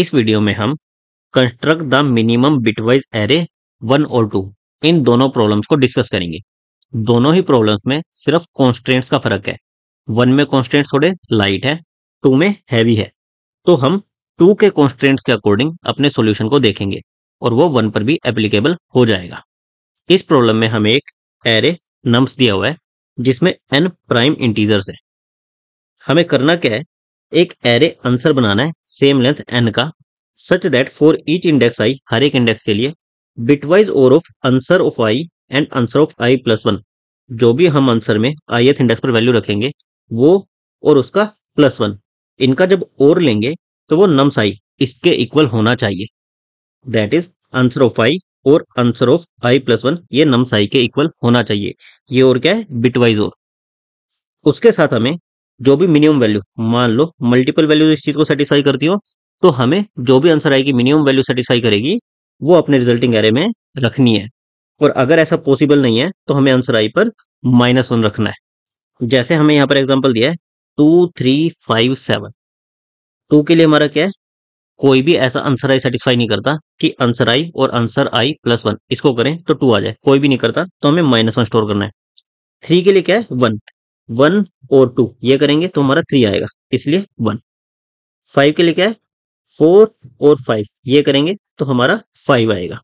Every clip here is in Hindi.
इस वीडियो में हम construct the minimum bitwise array one और टू इन दोनों प्रॉब्लम्स को डिस्कस करेंगे दोनों ही प्रॉब्लम्स में सिर्फ कॉन्स्टेंट्स का फर्क है वन में कॉन्स्टेंट्स थोड़े लाइट है टू में हैवी है तो हम टू के कॉन्स्टेंट्स के अकॉर्डिंग अपने सोल्यूशन को देखेंगे और वो वन पर भी एप्लीकेबल हो जाएगा इस प्रॉब्लम में हमें एक एरे नम्स दिया हुआ है जिसमें एन प्राइम इंटीजर्स है हमें करना क्या है एक एरे आंसर बनाना है सेम लेंथ एन का such that for each index I हर एक इंडेक्स के लिए bitwise or of answer of I and answer of I plus one जो भी हम आंसर में आई एथ इंडेक्स पर वैल्यू रखेंगे वो और उसका प्लस वन इनका जब और लेंगे तो वो नम्स आई इसके इक्वल होना चाहिए that is answer of I और answer of I plus one ये नम्स आई के इक्वल होना चाहिए ये और क्या है बिटवाइज और उसके साथ हमें जो भी मिनिमम वैल्यू मान लो मल्टीपल वैल्यू इस चीज को सेटिस्फाई करती हो तो हमें जो भी आंसर आएगी मिनिमम वैल्यू सेटिस्फाई करेगी वो अपने रिजल्टिंग एरे में रखनी है और अगर ऐसा पॉसिबल नहीं है तो हमें आंसर आई पर माइनस वन रखना है जैसे हमें यहाँ पर एग्जाम्पल दिया है two three five seven two के लिए हमारा क्या है कोई भी ऐसा आंसर आई सेटिस्फाई नहीं करता कि आंसर आई और आंसर आई प्लस वन इसको करें तो टू आ जाए कोई भी नहीं करता तो हमें माइनस वन स्टोर करना है थ्री के लिए क्या है वन वन और टू ये करेंगे तो हमारा थ्री आएगा इसलिए वन फाइव के लिए क्या है फोर और फाइव ये करेंगे तो हमारा फाइव आएगा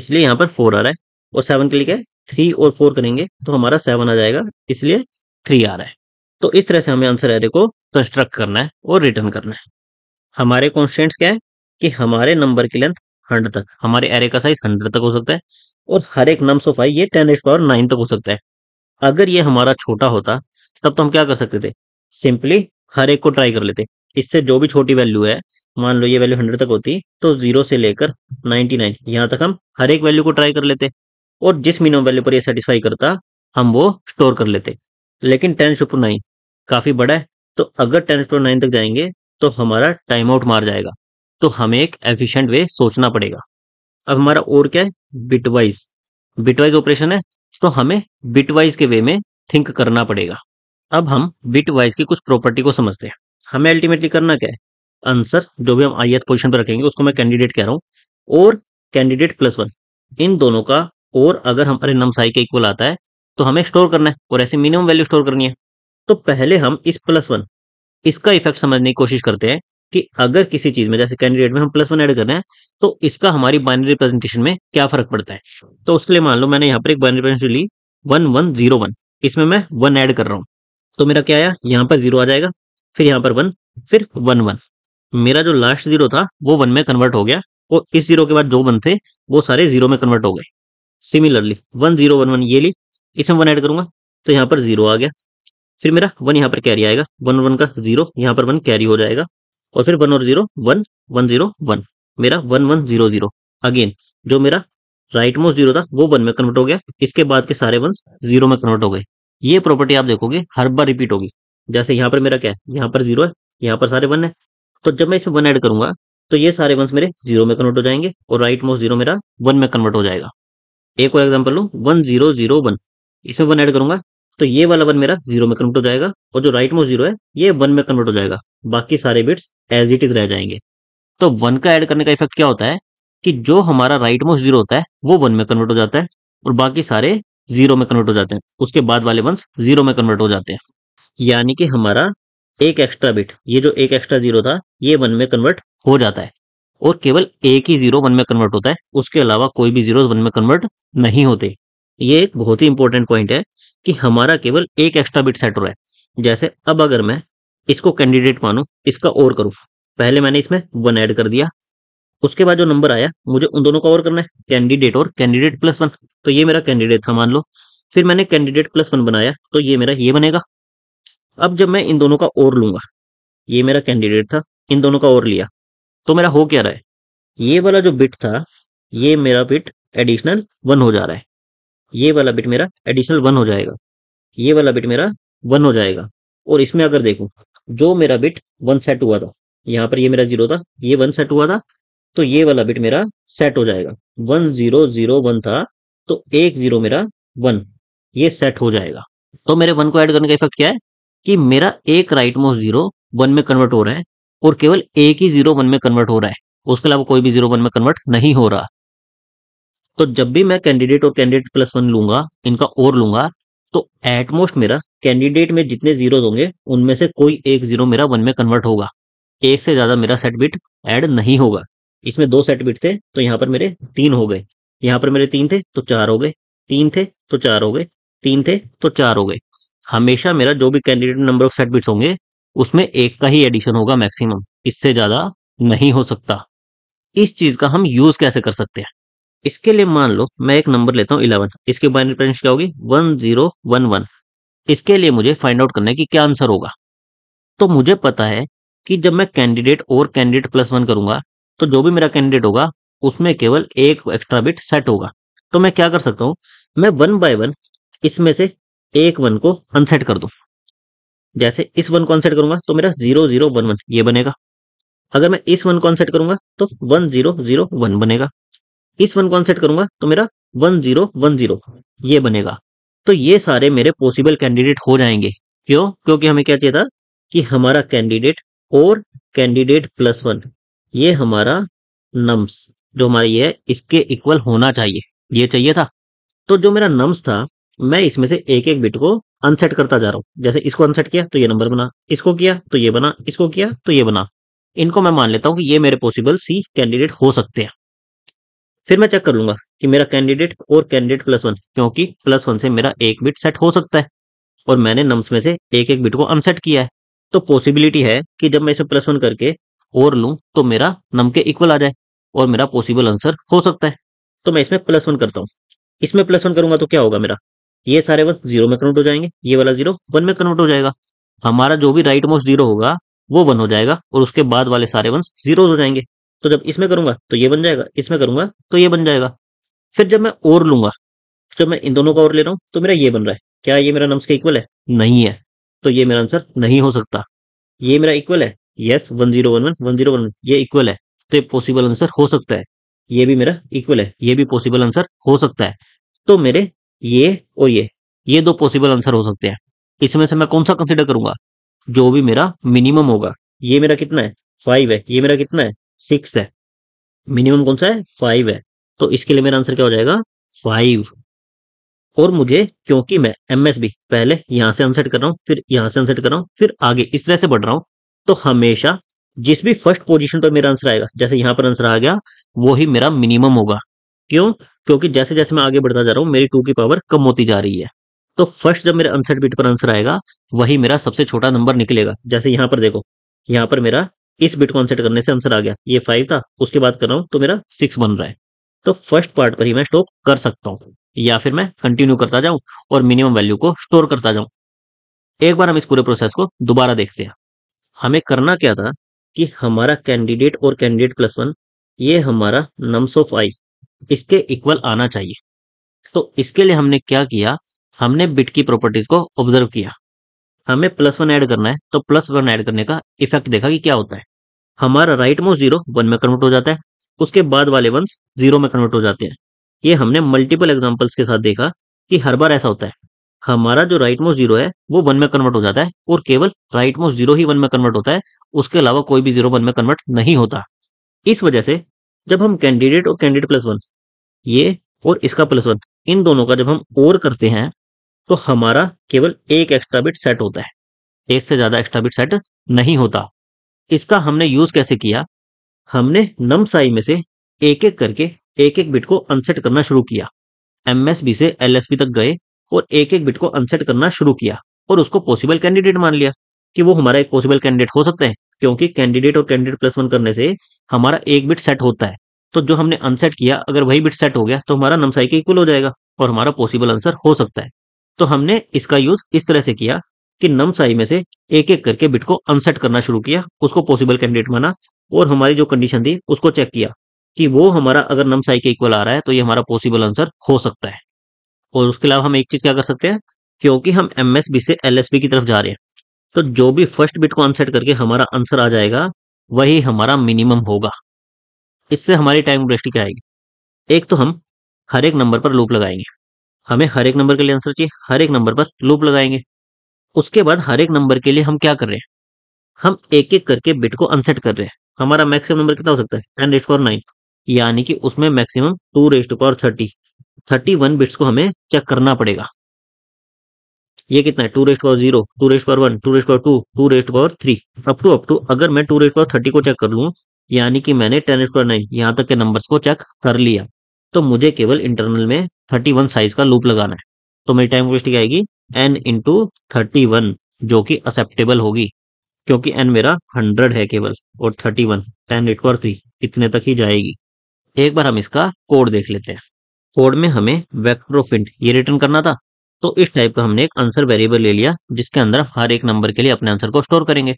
इसलिए यहाँ पर फोर आ रहा है और सेवन के लिए क्या है थ्री और फोर करेंगे तो हमारा सेवन आ जाएगा इसलिए थ्री आ रहा है तो इस तरह से हमें आंसर एरे को कंस्ट्रक्ट करना है और रिटर्न करना है हमारे कॉन्स्टेंट्स क्या है कि हमारे नंबर की लेंथ हंड्रेड तक हमारे एरे का साइज हंड्रेड तक हो सकता है और हर एक नम्स ऑफ आई ये टेन एच पावर नाइन तक हो सकता है अगर ये हमारा छोटा होता तब तो हम क्या कर सकते थे सिंपली हर एक को ट्राई कर लेते इससे जो भी छोटी वैल्यू है मान लो ये वैल्यू हंड्रेड तक होती तो जीरो से लेकर नाइनटी नाइन यहाँ तक हम हर एक वैल्यू को ट्राई कर लेते और जिस मिनिमम वैल्यू पर ये सेटिस्फाई करता हम वो स्टोर कर लेते लेकिन टेन टू नाइन काफ़ी बड़ा है तो अगर टेन टू नाइन तक जाएंगे तो हमारा टाइम आउट मार जाएगा तो हमें एक एफिशिएंट वे सोचना पड़ेगा अब हमारा और क्या है बिटवाइज बिटवाइज ऑपरेशन है तो हमें बिट वाइज के वे में थिंक करना पड़ेगा अब हम बिट वाइज की कुछ प्रॉपर्टी को समझते हैं हमें अल्टीमेटली करना क्या है आंसर जो भी हम आई एथ पोजिशन पर रखेंगे उसको मैं कैंडिडेट कह रहा हूँ और कैंडिडेट प्लस वन इन दोनों का और अगर हमारे नम साई के इक्वल आता है तो हमें स्टोर करना है और ऐसे मिनिमम वैल्यू स्टोर करनी है तो पहले हम इस प्लस वन इसका इफेक्ट समझने की कोशिश करते हैं कि अगर किसी चीज में जैसे कैंडिडेट में हम प्लस वन ऐड कर रहे हैं तो इसका हमारी बाइनरी रिप्रेजेंटेशन में क्या फर्क पड़ता है तो उसके लिए मान लो मैंने यहाँ पर एक बाइनरी रिप्रेजेंटेशन ली वन वन जीरो वन इसमें मैं वन ऐड कर रहा हूँ तो मेरा क्या आया यहाँ पर जीरो आ जाएगा फिर यहाँ पर वन फिर वन वन मेरा जो लास्ट जीरो था वो वन में कन्वर्ट हो गया और इस जीरो के बाद जो वन थे वो सारे जीरो में कन्वर्ट हो गए similarly one zero one one ये ली इसमें वन ऐड करूंगा तो यहाँ पर जीरो आ गया फिर मेरा वन यहाँ पर कैरी आएगा वन वन का जीरो यहाँ पर वन कैरी हो जाएगा और फिर वन और zero one one zero one मेरा one one zero zero again जो मेरा राइट मोस्ट जीरो था वो वन में कन्वर्ट हो गया इसके बाद के सारे वन जीरो में कन्वर्ट हो गए ये प्रॉपर्टी आप देखोगे हर बार रिपीट होगी जैसे यहाँ पर मेरा क्या है यहाँ पर जीरो है यहाँ पर सारे वन है तो जब मैं इसमें वन ऐड करूंगा तो ये सारे वंस मेरे जीरो में कन्वर्ट हो जाएंगे और राइट मोस्ट जीरो मेरा वन में कन्वर्ट हो जाएगा एक और एग्जाम्पल लू वन जीरो जीरो वन इसमें वन ऐड करूंगा तो ये वाला वन मेरा जीरो में कन्वर्ट हो जाएगा और जो राइट मोस्ट जीरो है ये वन में कन्वर्ट हो जाएगा बाकी सारे बिट्स एज इट इज रह जाएंगे तो वन का ऐड करने का इफेक्ट क्या होता है कि जो हमारा राइट मोस्ट जीरो होता है वो वन में कन्वर्ट हो जाता है और बाकी सारे जीरो में कन्वर्ट हो जाते हैं उसके बाद वाले वंस जीरो में कन्वर्ट हो जाते हैं यानी कि हमारा एक एक्स्ट्रा बिट ये जो एक एक्स्ट्रा जीरो था ये वन में कन्वर्ट हो जाता है और केवल एक ही जीरो वन में कन्वर्ट होता है उसके अलावा कोई भी जीरो वन में कन्वर्ट नहीं होते ये एक बहुत ही इंपॉर्टेंट पॉइंट है कि हमारा केवल एक एक्स्ट्रा बिट सेट हो रहा है जैसे अब अगर मैं इसको कैंडिडेट मानू इसका और करूं पहले मैंने इसमें वन ऐड कर दिया उसके बाद जो नंबर आया मुझे उन दोनों का और करना है कैंडिडेट और कैंडिडेट प्लस वन तो ये मेरा कैंडिडेट था मान लो फिर मैंने कैंडिडेट प्लस वन बनाया तो ये मेरा ये बनेगा अब जब मैं इन दोनों का और लूंगा ये मेरा कैंडिडेट था इन दोनों का और लिया तो मेरा हो क्या रहा है ये वाला जो बिट था ये मेरा बिट एडिशनल वन हो जा रहा है ये वाला बिट मेरा एडिशनल वन हो जाएगा ये वाला बिट मेरा वन हो जाएगा और इसमें अगर देखूं जो मेरा बिट वन सेट हुआ था यहाँ पर ये मेरा जीरो था ये वन सेट हुआ था तो ये वाला बिट मेरा सेट हो जाएगा वन जीरो जीरो वन था तो एक जीरो मेरा वन ये सेट हो जाएगा तो मेरे वन को ऐड करने का इफेक्ट क्या है कि मेरा एक राइट मोस्ट जीरो वन में कन्वर्ट हो रहा है और केवल एक ही जीरो वन में कन्वर्ट हो रहा है उसके अलावा कोई भी जीरो वन में कन्वर्ट नहीं हो रहा तो जब भी मैं कैंडिडेट और कैंडिडेट प्लस वन लूंगा इनका और लूंगा तो एटमोस्ट मेरा कैंडिडेट में जितने जीरो होंगे उनमें से कोई एक जीरो मेरा वन में कन्वर्ट होगा एक से ज्यादा मेरा सेट बिट ऐड नहीं होगा इसमें दो सेट बिट थे तो यहाँ पर मेरे तीन हो गए यहाँ पर मेरे तीन थे तो चार हो गए तीन थे तो चार हो गए तीन थे तो चार हो गए हमेशा मेरा जो भी candidate number of set bits होंगे उसमें एक का ही एडिशन होगा मैक्सिमम इससे ज्यादा नहीं हो सकता इस चीज का हम यूज कैसे कर सकते हैं इसके लिए मान लो मैं एक नंबर लेता हूँ इलेवन इसके बाइनरी प्रेजेंस क्या होगी वन जीरो वन वन इसके लिए मुझे फाइंड आउट करना है कि क्या आंसर होगा तो मुझे पता है कि जब मैं कैंडिडेट और कैंडिडेट प्लस वन करूंगा तो जो भी मेरा कैंडिडेट होगा उसमें केवल एक एक्स्ट्रा बिट सेट होगा तो मैं क्या कर सकता हूँ मैं वन बाय वन इसमें से एक वन को अनसेट कर दूं जैसे इस वन को अनसेट करूंगा तो मेरा जीरो जीरो वन वन ये बनेगा अगर मैं इस वन को अनसेट करूंगा तो वन जीरो जीरो वन बनेगा इस वन को अनसेट करूंगा तो मेरा वन जीरो वन जीरो ये बनेगा तो ये सारे मेरे पॉसिबल कैंडिडेट हो जाएंगे क्यों क्योंकि हमें क्या चाहिए था कि हमारा कैंडिडेट और कैंडिडेट प्लस वन ये हमारा नम्स जो हमारा ये है इसके इक्वल होना चाहिए ये चाहिए था तो जो मेरा नम्स था मैं इसमें से एक एक बिट को अनसेट करता जा रहा हूं जैसे इसको अनसेट किया तो ये नंबर बना इसको किया तो ये बना इसको किया तो ये बना इनको मैं मान लेता हूं कि ये मेरे पॉसिबल सी कैंडिडेट हो सकते हैं फिर मैं चेक कर लूंगा कि मेरा कैंडिडेट और कैंडिडेट प्लस वन क्योंकि प्लस वन से मेरा एक बिट सेट हो सकता है और मैंने नम्स में से एक एक बिट को अनसेट किया है तो पॉसिबिलिटी है कि जब मैं इसे प्लस वन करके और लूँ तो मेरा नम के इक्वल आ जाए और मेरा पॉसिबल आंसर हो सकता है तो मैं इसमें प्लस वन करता हूँ इसमें प्लस वन करूंगा तो क्या होगा मेरा ये सारे वन जीरो में कन्वर्ट हो जाएंगे ये वाला जीरो वन में कन्वर्ट हो जाएगा हमारा जो भी राइट मोस्ट जीरो होगा वो वन हो जाएगा और उसके बाद वाले सारे वन जीरो हो जाएंगे तो जब इसमें करूंगा तो ये बन जाएगा इसमें करूंगा तो ये बन जाएगा फिर जब मैं और लूंगा जब मैं इन दोनों का और ले रहा हूं तो मेरा ये बन रहा है क्या ये मेरा नम्स के इक्वल है नहीं है तो ये मेरा आंसर नहीं हो सकता ये मेरा इक्वल है yes one zero one one one zero one ये इक्वल है तो ये पॉसिबल आंसर हो सकता है ये भी मेरा इक्वल है ये भी पॉसिबल आंसर हो सकता है तो मेरे ये और ये ये दो पॉसिबल आंसर हो सकते हैं इसमें से मैं कौन सा कंसिडर करूंगा जो भी मेरा मिनिमम होगा ये मेरा कितना है फाइव है ये मेरा कितना है सिक्स है मिनिमम कौन सा है फाइव है तो इसके लिए मेरा आंसर क्या हो जाएगा फाइव और मुझे क्योंकि मैं एम एस बी पहले यहां से अनसेट कर रहा हूं फिर यहां से अनसेट कर रहा हूं फिर आगे इस तरह से बढ़ रहा हूं तो हमेशा जिस भी फर्स्ट पोजीशन पर मेरा आंसर आएगा जैसे यहां पर आंसर आ गया वो ही मेरा मिनिमम होगा क्यों क्योंकि जैसे जैसे मैं आगे बढ़ता जा रहा हूं मेरी टू की पावर कम होती जा रही है तो फर्स्ट जब मेरा अनसेट बिट पर आंसर आएगा वही मेरा सबसे छोटा नंबर निकलेगा जैसे यहां पर देखो यहां पर मेरा इस बिट को अनसेट करने से आंसर आ गया ये फाइव था उसके बाद कर रहा हूं तो मेरा सिक्स बन रहा है तो फर्स्ट पार्ट पर ही मैं स्टॉप कर सकता हूं या फिर मैं कंटिन्यू करता जाऊं और मिनिमम वैल्यू को स्टोर करता जाऊं एक बार हम इस पूरे प्रोसेस को दोबारा देखते हैं हमें करना क्या था कि हमारा कैंडिडेट और कैंडिडेट प्लस वन ये हमारा नम्स ऑफ आई इसके इक्वल आना चाहिए तो इसके लिए हमने क्या किया हमने बिट की प्रॉपर्टीज को ऑब्जर्व किया हमें प्लस वन ऐड करना है तो प्लस वन ऐड करने का इफेक्ट देखा कि क्या होता है हमारा राइट मोस्ट जीरो वन में कन्वर्ट हो जाता है उसके बाद वाले वंस जीरो में कन्वर्ट हो जाते हैं ये हमने मल्टीपल एग्जाम्पल्स के साथ देखा कि हर बार ऐसा होता है हमारा जो राइट मोस्ट जीरो है वो वन में कन्वर्ट हो जाता है और केवल राइट मोस्ट जीरो ही वन में कन्वर्ट होता है उसके अलावा कोई भी जीरो वन में कन्वर्ट नहीं होता इस वजह से जब हम कैंडिडेट और कैंडिडेट प्लस वन ये और इसका प्लस वन इन दोनों का जब हम और करते हैं तो हमारा केवल एक एक्स्ट्रा बिट सेट होता है एक से ज्यादा एक्स्ट्रा बिट सेट नहीं होता इसका हमने यूज कैसे किया हमने नम साई में से एक एक करके एक एक बिट को अनसेट करना शुरू किया एमएसबी से एलएसबी तक गए और एक एक बिट को अनसेट करना शुरू किया और उसको पॉसिबल कैंडिडेट मान लिया कि वो हमारा एक पॉसिबल कैंडिडेट हो सकता है क्योंकि कैंडिडेट और कैंडिडेट प्लस वन करने से हमारा एक बिट सेट होता है तो जो हमने अनसेट किया अगर वही बिट सेट हो गया तो हमारा नमसाई के इक्वल हो जाएगा और हमारा पॉसिबल आंसर हो सकता है तो हमने इसका यूज इस तरह से किया कि नमसाई में से एक एक करके बिट को अनसेट करना शुरू किया उसको पॉसिबल कैंडिडेट माना और हमारी जो कंडीशन थी उसको चेक किया कि वो हमारा अगर नमसाई के इक्वल आ रहा है तो ये हमारा पॉसिबल आंसर हो सकता है और उसके अलावा हम एक चीज क्या कर सकते हैं क्योंकि हम एम से एल की तरफ जा रहे हैं तो जो भी फर्स्ट बिट को अनसेट करके हमारा आंसर आ जाएगा वही हमारा मिनिमम होगा इससे हमारी टाइम ड्रेस्टी क्या आएगी एक तो हम हर एक नंबर पर लूप लगाएंगे हमें हर एक नंबर के लिए आंसर चाहिए हर एक नंबर पर लूप लगाएंगे उसके बाद हर एक नंबर के लिए हम क्या कर रहे हैं हम एक एक करके बिट को अनसेट कर रहे हैं हमारा मैक्सिमम नंबर कितना हो सकता है टेन रेस्ट पावर नाइन यानी कि उसमें maximum two raised power thirty thirty one bits को हमें चेक करना पड़ेगा ये कितना है two raised power zero two raised power one two raised power two two raised power three up to up to अगर मैं टू रेस्ट पावर थर्टी को चेक कर लू यानी कि मैंने टेन रेस्ट पावर नाइन यहाँ तक के नंबर को चेक कर लिया तो मुझे केवल इंटरनल में थर्टी वन साइज का लूप लगाना है तो मेरी टाइम वेस्ट क्या आएगी एन इंटू थर्टी वन जो कि एक्सेप्टेबल होगी क्योंकि एन मेरा हंड्रेड है केवल और थर्टी वन टेन एट और थ्री इतने तक ही जाएगी एक बार हम इसका कोड देख लेते हैं कोड में हमें वेक्टर ऑफ इंट ये रिटर्न करना था तो इस टाइप का हमने एक आंसर वेरिएबल ले लिया जिसके अंदर हर एक नंबर के लिए अपने आंसर को स्टोर करेंगे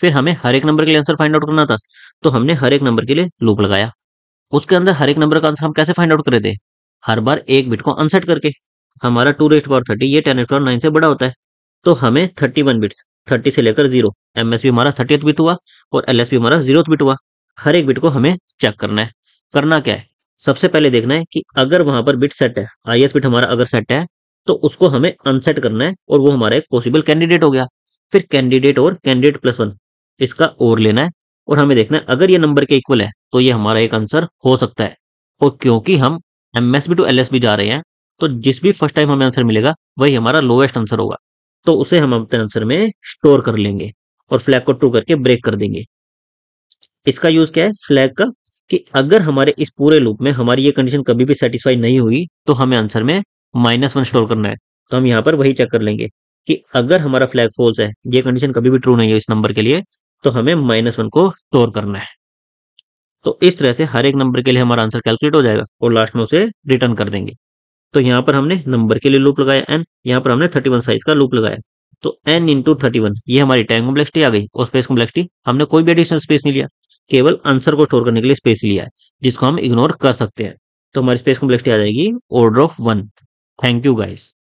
फिर हमें हर एक नंबर के लिए आंसर फाइंड आउट करना था तो हमने हर एक नंबर के लिए लूप लगाया उसके अंदर हर एक नंबर का आंसर हम कैसे फाइंड आउट करे थे हर बार एक बिट को अनसेट करके हमारा टू रेस्ट पावर थर्टी ये टेन एस पावर नाइन से बड़ा होता है तो हमें थर्टी वन बिट्स थर्टी से लेकर जीरो एम एस हमारा थर्टीथ बिट हुआ और एल एस हमारा जीरो बिट हुआ हर एक बिट को हमें चेक करना है करना क्या है सबसे पहले देखना है कि अगर वहां पर बिट सेट है आई बिट हमारा अगर सेट है तो उसको हमें अनसेट करना है और वो हमारा एक पॉसिबल कैंडिडेट हो गया फिर कैंडिडेट और कैंडिडेट प्लस वन इसका और लेना है और हमें देखना है अगर ये नंबर के इक्वल है तो ये हमारा एक आंसर हो सकता है और क्योंकि हम M S B to L S B जा रहे हैं तो जिस भी फर्स्ट टाइम हमें आंसर मिलेगा वही हमारा लोवेस्ट आंसर होगा तो उसे हम अपने आंसर में स्टोर कर लेंगे और फ्लैग को ट्रू करके ब्रेक कर देंगे इसका यूज क्या है फ्लैग का कि अगर हमारे इस पूरे लूप में हमारी ये कंडीशन कभी भी सेटिस्फाई नहीं हुई तो हमें आंसर में माइनस वन स्टोर करना है तो हम यहाँ पर वही चेक कर लेंगे कि अगर हमारा फ्लैग फॉल्स है ये कंडीशन कभी भी ट्रू नहीं है इस नंबर के लिए तो हमें माइनस वन को स्टोर करना है तो इस तरह से हर एक नंबर के लिए हमारा आंसर कैलकुलेट हो जाएगा और लास्ट में उसे रिटर्न कर देंगे तो यहाँ पर हमने नंबर के लिए लूप लगाया एन यहाँ पर हमने थर्टी वन साइज का लूप लगाया तो एन इंटू थर्टी वन ये हमारी टाइम कॉम्प्लेक्सिटी आ गई और स्पेस कॉम्प्लेक्सिटी हमने कोई भी एडिशनल स्पेस नहीं लिया केवल आंसर को स्टोर करने के लिए स्पेस लिया है जिसको हम इग्नोर कर सकते हैं तो हमारी स्पेस कॉम्प्लेक्सिटी आ जाएगी order of one thank you guys